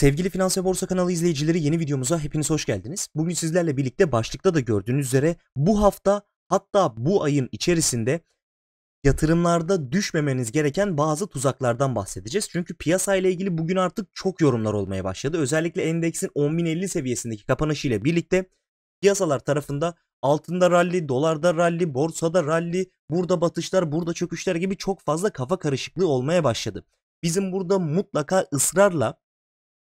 Sevgili Finans ve Borsa kanalı izleyicileri yeni videomuza hepiniz hoş geldiniz. Bugün sizlerle birlikte başlıkta da gördüğünüz üzere bu hafta hatta bu ayın içerisinde yatırımlarda düşmemeniz gereken bazı tuzaklardan bahsedeceğiz. Çünkü piyasa ile ilgili bugün artık çok yorumlar olmaya başladı. Özellikle endeksin 10.050 seviyesindeki kapanışı ile birlikte piyasalar tarafında altında rally, dolarda rally, borsada rally, burada batışlar, burada çöküşler gibi çok fazla kafa karışıklığı olmaya başladı. Bizim burada mutlaka ısrarla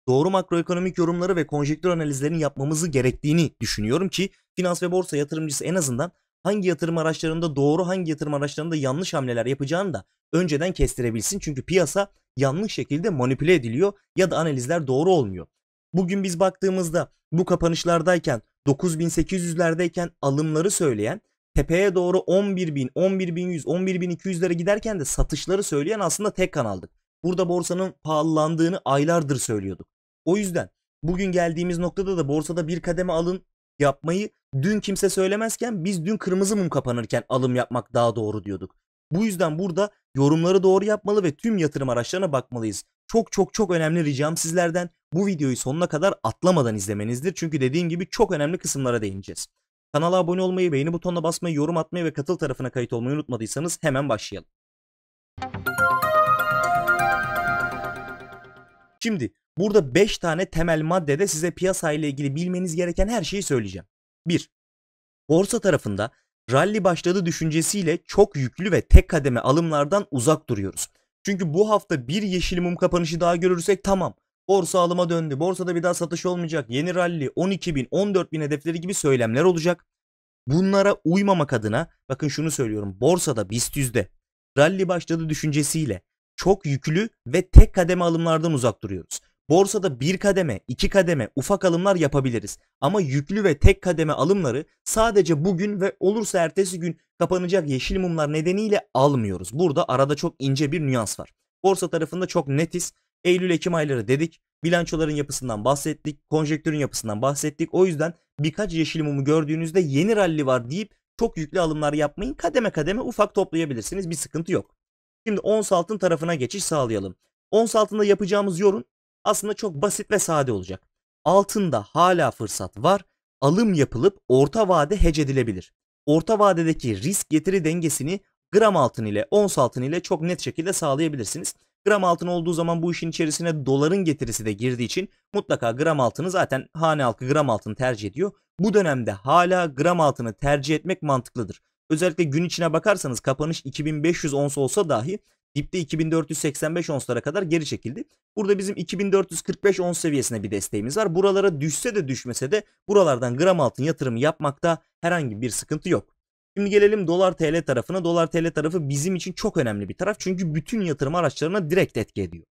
doğru makroekonomik yorumları ve konjektür analizlerini yapmamızı gerektiğini düşünüyorum ki finans ve borsa yatırımcısı en azından hangi yatırım araçlarında doğru hangi yatırım araçlarında yanlış hamleler yapacağını da önceden kestirebilsin. Çünkü piyasa yanlış şekilde manipüle ediliyor ya da analizler doğru olmuyor. Bugün biz baktığımızda bu kapanışlardayken 9800'lerdeyken alımları söyleyen tepeye doğru 11000, 11100, 11200'lere giderken de satışları söyleyen aslında tek kanaldık. Burada borsanın pahalandığını aylardır söylüyorduk. O yüzden bugün geldiğimiz noktada da borsada bir kademe alın yapmayı dün kimse söylemezken biz dün kırmızı mum kapanırken alım yapmak daha doğru diyorduk. Bu yüzden burada yorumları doğru yapmalı ve tüm yatırım araçlarına bakmalıyız. Çok çok çok önemli ricam sizlerden bu videoyu sonuna kadar atlamadan izlemenizdir. Çünkü dediğim gibi çok önemli kısımlara değineceğiz. Kanala abone olmayı, beğeni butonuna basmayı, yorum atmayı ve katıl tarafına kayıt olmayı unutmadıysanız hemen başlayalım. Şimdi Burada 5 tane temel maddede size piyasa ile ilgili bilmeniz gereken her şeyi söyleyeceğim. 1. Borsa tarafında rally başladı düşüncesiyle çok yüklü ve tek kademe alımlardan uzak duruyoruz. Çünkü bu hafta bir yeşil mum kapanışı daha görürsek tamam. Borsa alıma döndü. Borsada bir daha satış olmayacak. Yeni rally 12 bin, 14 bin hedefleri gibi söylemler olacak. Bunlara uymamak adına bakın şunu söylüyorum. Borsada BIST 100'de rally başladı düşüncesiyle çok yüklü ve tek kademe alımlardan uzak duruyoruz. Borsada bir kademe, iki kademe ufak alımlar yapabiliriz. Ama yüklü ve tek kademe alımları sadece bugün ve olursa ertesi gün kapanacak yeşil mumlar nedeniyle almıyoruz. Burada arada çok ince bir nüans var. Borsa tarafında çok netiz. Eylül-Ekim ayları dedik. Bilançoların yapısından bahsettik. Konjektürün yapısından bahsettik. O yüzden birkaç yeşil mumu gördüğünüzde yeni ralli var deyip çok yüklü alımlar yapmayın. Kademe kademe ufak toplayabilirsiniz. Bir sıkıntı yok. Şimdi ons altın tarafına geçiş sağlayalım. Ons altında yapacağımız yorum aslında çok basit ve sade olacak. Altında hala fırsat var. Alım yapılıp orta vade hecedilebilir. Orta vadedeki risk getiri dengesini gram altın ile ons altın ile çok net şekilde sağlayabilirsiniz. Gram altın olduğu zaman bu işin içerisine doların getirisi de girdiği için mutlaka gram altını zaten hane halkı gram altını tercih ediyor. Bu dönemde hala gram altını tercih etmek mantıklıdır. Özellikle gün içine bakarsanız kapanış 2500 ons olsa dahi Dipte 2485 onslara kadar geri çekildi. Burada bizim 2445 ons seviyesine bir desteğimiz var. Buralara düşse de düşmese de buralardan gram altın yatırımı yapmakta herhangi bir sıkıntı yok. Şimdi gelelim dolar TL tarafına. Dolar TL tarafı bizim için çok önemli bir taraf. Çünkü bütün yatırım araçlarına direkt etki ediyor.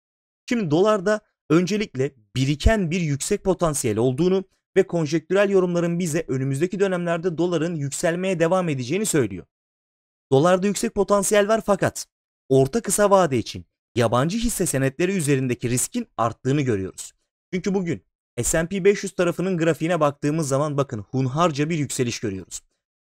Şimdi dolarda öncelikle biriken bir yüksek potansiyel olduğunu ve konjektürel yorumların bize önümüzdeki dönemlerde doların yükselmeye devam edeceğini söylüyor. Dolarda yüksek potansiyel var fakat orta kısa vade için yabancı hisse senetleri üzerindeki riskin arttığını görüyoruz. Çünkü bugün S&P 500 tarafının grafiğine baktığımız zaman bakın hunharca bir yükseliş görüyoruz.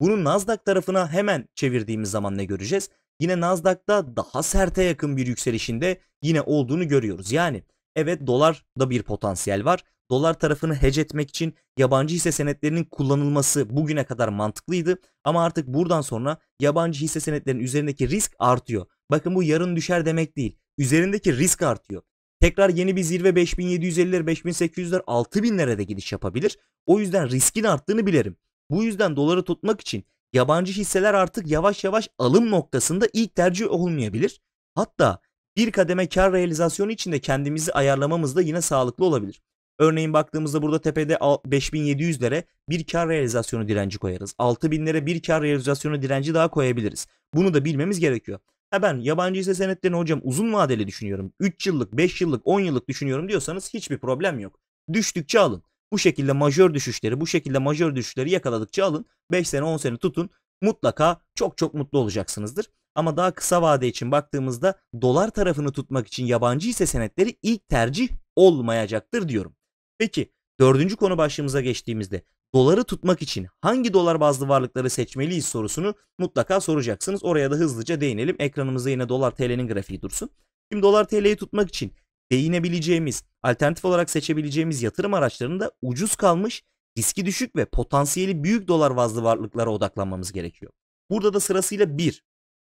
Bunu Nasdaq tarafına hemen çevirdiğimiz zaman ne göreceğiz? Yine Nasdaq'ta daha serte yakın bir yükselişinde yine olduğunu görüyoruz. Yani evet dolarda bir potansiyel var. Dolar tarafını hedge etmek için yabancı hisse senetlerinin kullanılması bugüne kadar mantıklıydı. Ama artık buradan sonra yabancı hisse senetlerinin üzerindeki risk artıyor. Bakın bu yarın düşer demek değil. Üzerindeki risk artıyor. Tekrar yeni bir zirve 5750'ler, 5800'ler, 6000'lere de gidiş yapabilir. O yüzden riskin arttığını bilirim. Bu yüzden doları tutmak için yabancı hisseler artık yavaş yavaş alım noktasında ilk tercih olmayabilir. Hatta bir kademe kar realizasyonu için de kendimizi ayarlamamız da yine sağlıklı olabilir. Örneğin baktığımızda burada tepede 5700'lere bir kar realizasyonu direnci koyarız. 6000'lere bir kar realizasyonu direnci daha koyabiliriz. Bunu da bilmemiz gerekiyor. Ha ben yabancı hisse senetlerini hocam uzun vadeli düşünüyorum. 3 yıllık, 5 yıllık, 10 yıllık düşünüyorum diyorsanız hiçbir problem yok. Düştükçe alın. Bu şekilde majör düşüşleri, bu şekilde majör düşüşleri yakaladıkça alın. 5 sene 10 sene tutun. Mutlaka çok çok mutlu olacaksınızdır. Ama daha kısa vade için baktığımızda dolar tarafını tutmak için yabancı hisse senetleri ilk tercih olmayacaktır diyorum. Peki dördüncü konu başlığımıza geçtiğimizde doları tutmak için hangi dolar bazlı varlıkları seçmeliyiz sorusunu mutlaka soracaksınız. Oraya da hızlıca değinelim. Ekranımızda yine dolar TL'nin grafiği dursun. Şimdi dolar TL'yi tutmak için değinebileceğimiz, alternatif olarak seçebileceğimiz yatırım araçlarında ucuz kalmış, riski düşük ve potansiyeli büyük dolar bazlı varlıklara odaklanmamız gerekiyor. Burada da sırasıyla 1.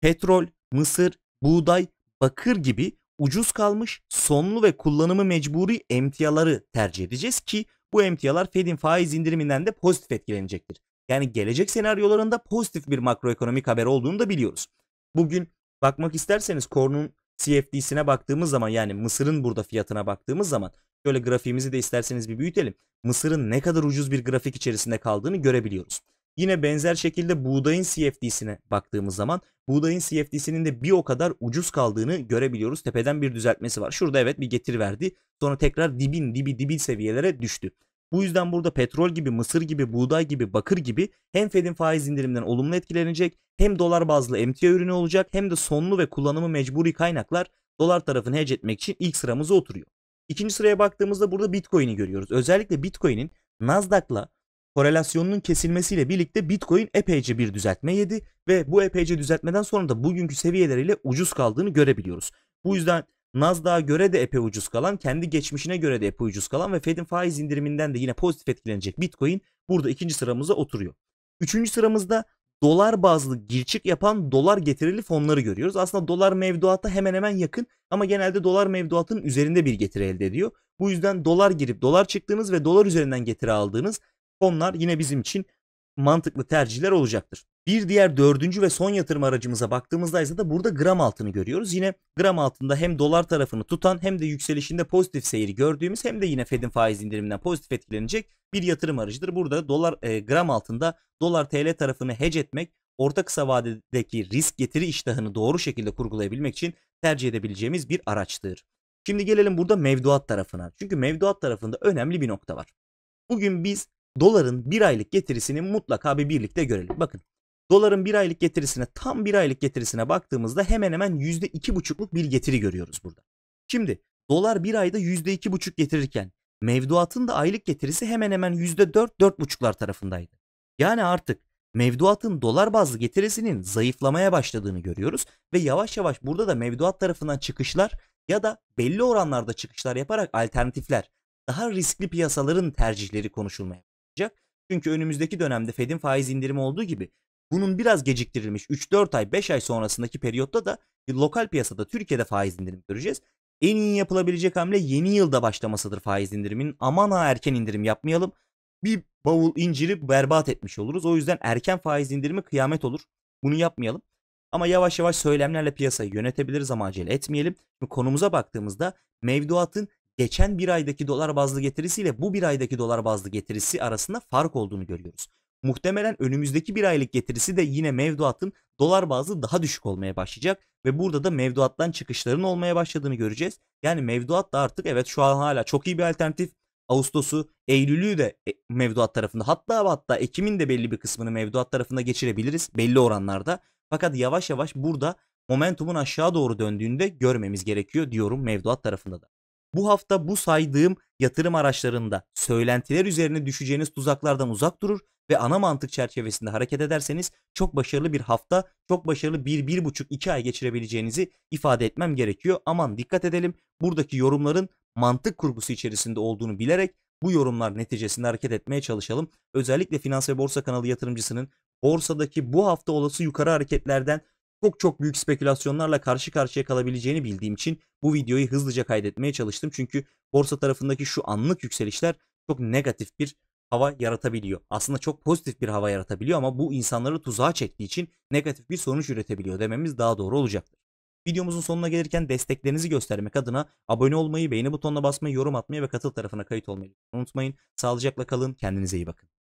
Petrol, mısır, buğday, bakır gibi ucuz kalmış, sonlu ve kullanımı mecburi emtiaları tercih edeceğiz ki bu emtialar Fed'in faiz indiriminden de pozitif etkilenecektir. Yani gelecek senaryolarında pozitif bir makroekonomik haber olduğunu da biliyoruz. Bugün bakmak isterseniz Korn'un CFD'sine baktığımız zaman yani Mısır'ın burada fiyatına baktığımız zaman şöyle grafiğimizi de isterseniz bir büyütelim. Mısır'ın ne kadar ucuz bir grafik içerisinde kaldığını görebiliyoruz. Yine benzer şekilde buğdayın CFD'sine baktığımız zaman buğdayın CFD'sinin de bir o kadar ucuz kaldığını görebiliyoruz. Tepeden bir düzeltmesi var. Şurada evet bir getir verdi. Sonra tekrar dibin dibi dibi seviyelere düştü. Bu yüzden burada petrol gibi, mısır gibi, buğday gibi, bakır gibi hem Fed'in faiz indiriminden olumlu etkilenecek, hem dolar bazlı emtia ürünü olacak, hem de sonlu ve kullanımı mecburi kaynaklar dolar tarafını hedge etmek için ilk sıramıza oturuyor. İkinci sıraya baktığımızda burada Bitcoin'i görüyoruz. Özellikle Bitcoin'in Nasdaq'la korelasyonunun kesilmesiyle birlikte Bitcoin epeyce bir düzeltme yedi ve bu epeyce düzeltmeden sonra da bugünkü seviyeleriyle ucuz kaldığını görebiliyoruz. Bu yüzden Nasdaq'a göre de epey ucuz kalan, kendi geçmişine göre de epey ucuz kalan ve Fed'in faiz indiriminden de yine pozitif etkilenecek Bitcoin burada ikinci sıramıza oturuyor. Üçüncü sıramızda dolar bazlı girçik yapan dolar getirili fonları görüyoruz. Aslında dolar mevduata hemen hemen yakın ama genelde dolar mevduatın üzerinde bir getiri elde ediyor. Bu yüzden dolar girip dolar çıktığınız ve dolar üzerinden getiri aldığınız Fonlar yine bizim için mantıklı tercihler olacaktır. Bir diğer dördüncü ve son yatırım aracımıza baktığımızda ise de burada gram altını görüyoruz. Yine gram altında hem dolar tarafını tutan hem de yükselişinde pozitif seyri gördüğümüz hem de yine Fed'in faiz indiriminden pozitif etkilenecek bir yatırım aracıdır. Burada dolar e, gram altında dolar TL tarafını hedge etmek orta kısa vadedeki risk getiri iştahını doğru şekilde kurgulayabilmek için tercih edebileceğimiz bir araçtır. Şimdi gelelim burada mevduat tarafına. Çünkü mevduat tarafında önemli bir nokta var. Bugün biz doların bir aylık getirisini mutlaka bir birlikte görelim. Bakın doların bir aylık getirisine tam bir aylık getirisine baktığımızda hemen hemen yüzde iki buçukluk bir getiri görüyoruz burada. Şimdi dolar bir ayda yüzde iki buçuk getirirken mevduatın da aylık getirisi hemen hemen yüzde dört dört buçuklar tarafındaydı. Yani artık mevduatın dolar bazlı getirisinin zayıflamaya başladığını görüyoruz ve yavaş yavaş burada da mevduat tarafından çıkışlar ya da belli oranlarda çıkışlar yaparak alternatifler, daha riskli piyasaların tercihleri konuşulmaya çünkü önümüzdeki dönemde Fed'in faiz indirimi olduğu gibi bunun biraz geciktirilmiş 3-4 ay 5 ay sonrasındaki periyotta da lokal piyasada Türkiye'de faiz indirimi göreceğiz. En iyi yapılabilecek hamle yeni yılda başlamasıdır faiz indiriminin. Aman ha erken indirim yapmayalım. Bir bavul incirip berbat etmiş oluruz. O yüzden erken faiz indirimi kıyamet olur. Bunu yapmayalım. Ama yavaş yavaş söylemlerle piyasayı yönetebiliriz ama acele etmeyelim. konumuza baktığımızda mevduatın geçen bir aydaki dolar bazlı getirisiyle bu bir aydaki dolar bazlı getirisi arasında fark olduğunu görüyoruz. Muhtemelen önümüzdeki bir aylık getirisi de yine mevduatın dolar bazlı daha düşük olmaya başlayacak ve burada da mevduattan çıkışların olmaya başladığını göreceğiz. Yani mevduat da artık evet şu an hala çok iyi bir alternatif. Ağustos'u, Eylül'ü de e, mevduat tarafında hatta hatta Ekim'in de belli bir kısmını mevduat tarafında geçirebiliriz belli oranlarda. Fakat yavaş yavaş burada momentumun aşağı doğru döndüğünde görmemiz gerekiyor diyorum mevduat tarafında da. Bu hafta bu saydığım yatırım araçlarında söylentiler üzerine düşeceğiniz tuzaklardan uzak durur ve ana mantık çerçevesinde hareket ederseniz çok başarılı bir hafta, çok başarılı bir, bir buçuk, iki ay geçirebileceğinizi ifade etmem gerekiyor. Aman dikkat edelim buradaki yorumların mantık kurgusu içerisinde olduğunu bilerek bu yorumlar neticesinde hareket etmeye çalışalım. Özellikle Finans ve Borsa kanalı yatırımcısının borsadaki bu hafta olası yukarı hareketlerden çok çok büyük spekülasyonlarla karşı karşıya kalabileceğini bildiğim için bu videoyu hızlıca kaydetmeye çalıştım. Çünkü borsa tarafındaki şu anlık yükselişler çok negatif bir hava yaratabiliyor. Aslında çok pozitif bir hava yaratabiliyor ama bu insanları tuzağa çektiği için negatif bir sonuç üretebiliyor dememiz daha doğru olacaktır. Videomuzun sonuna gelirken desteklerinizi göstermek adına abone olmayı, beğeni butonuna basmayı, yorum atmayı ve katıl tarafına kayıt olmayı unutmayın. Sağlıcakla kalın, kendinize iyi bakın.